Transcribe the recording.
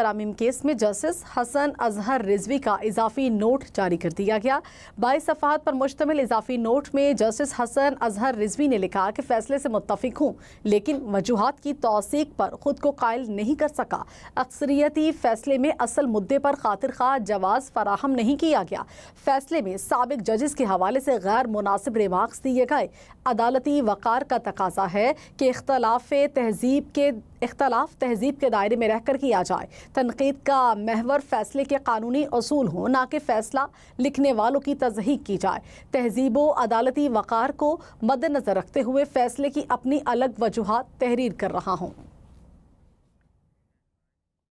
तरामीम case में justice Hasan Azhar Rizvi का इजाफी नोट जारी कर दिया गया बाईस सफात पर मुश्तमिल इजाफी नोट में जस्टिस हसन अजहर रिजवी ने लिखा कि फैसले से मुतफिक हूँ लेकिन वजूहत की तोसीक पर खुद को कायल नहीं कर सका अक्सरियती फैसले में असल मुद्दे पर खातिर खा जवाब फराहम नहीं किया गया फैसले में सबक जजेस के हवाले से गैर मुनासिब रिमार्क्स दिए गए अदालती वक़ार का तकाजा है कि इख्तलाफ तहजीब के इख्तलाफ तहजीब के दायरे में रहकर किया जाए तनकीद का महवर फैसले के कानूनी असूल हों ना कि फैसला लिखने वालों की तजहीक की जाए तहजीब व अदालती वक़ार को मद्दनज़र रखते हुए फैसले की अपनी अलग वजूहत तहरीर कर रहा हूँ